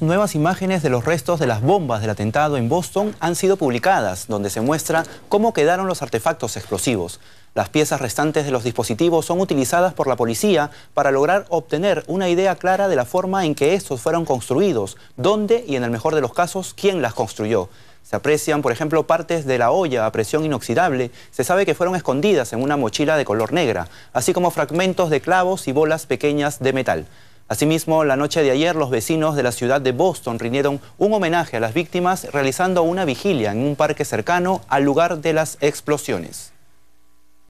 Nuevas imágenes de los restos de las bombas del atentado en Boston han sido publicadas, donde se muestra cómo quedaron los artefactos explosivos. Las piezas restantes de los dispositivos son utilizadas por la policía para lograr obtener una idea clara de la forma en que estos fueron construidos, dónde y en el mejor de los casos, quién las construyó. Se aprecian, por ejemplo, partes de la olla a presión inoxidable. Se sabe que fueron escondidas en una mochila de color negra, así como fragmentos de clavos y bolas pequeñas de metal. Asimismo, la noche de ayer los vecinos de la ciudad de Boston rindieron un homenaje a las víctimas realizando una vigilia en un parque cercano al lugar de las explosiones.